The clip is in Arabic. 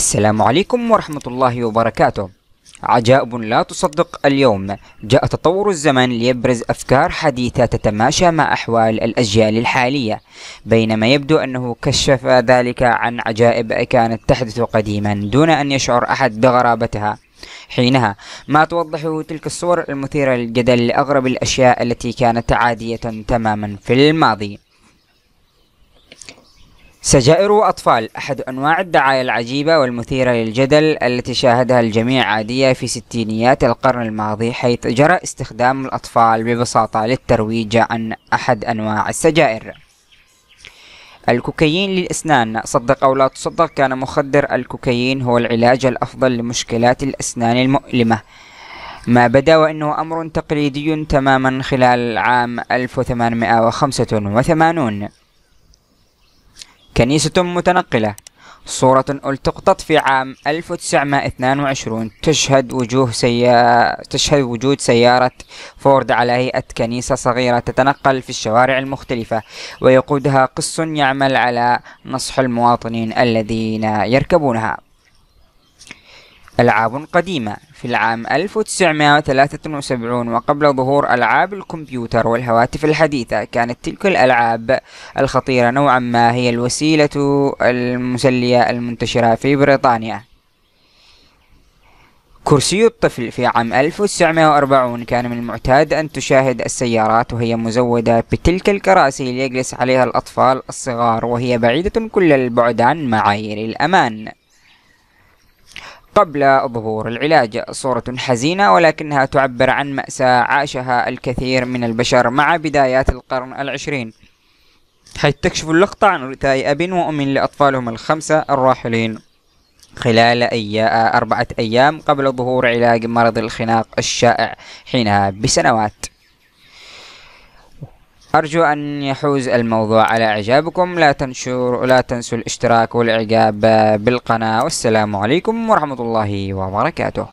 السلام عليكم ورحمة الله وبركاته عجائب لا تصدق اليوم جاء تطور الزمن ليبرز أفكار حديثة تتماشى مع أحوال الأجيال الحالية بينما يبدو أنه كشف ذلك عن عجائب كانت تحدث قديما دون أن يشعر أحد بغرابتها حينها ما توضح تلك الصور المثيرة للجدل لأغرب الأشياء التي كانت عادية تماما في الماضي سجائر أطفال أحد أنواع الدعاية العجيبة والمثيرة للجدل التي شاهدها الجميع عادية في ستينيات القرن الماضي حيث جرى استخدام الأطفال ببساطة للترويج عن أحد أنواع السجائر الكوكايين للأسنان صدق أو لا تصدق كان مخدر الكوكايين هو العلاج الأفضل لمشكلات الأسنان المؤلمة ما بدا وأنه أمر تقليدي تماما خلال عام 1885 كنيسة متنقلة صورة التقطت في عام 1922 تشهد وجوه سيا... تشهد وجود سيارة فورد على هيئة كنيسة صغيرة تتنقل في الشوارع المختلفة ويقودها قس يعمل على نصح المواطنين الذين يركبونها ألعاب قديمة في العام 1973 وقبل ظهور ألعاب الكمبيوتر والهواتف الحديثة كانت تلك الألعاب الخطيرة نوعا ما هي الوسيلة المسلية المنتشرة في بريطانيا كرسي الطفل في عام 1940 كان من المعتاد أن تشاهد السيارات وهي مزودة بتلك الكراسي ليجلس عليها الأطفال الصغار وهي بعيدة كل البعد عن معايير الأمان قبل ظهور العلاج صورة حزينة ولكنها تعبر عن مأساة عاشها الكثير من البشر مع بدايات القرن العشرين حيث تكشف اللقطة عن رثاء أب وأم لأطفالهم الخمسة الراحلين خلال أي أربعة أيام قبل ظهور علاج مرض الخناق الشائع حينها بسنوات أرجو أن يحوز الموضوع على إعجابكم لا تنشر لا تنسوا الاشتراك والإعجاب بالقناة والسلام عليكم ورحمة الله وبركاته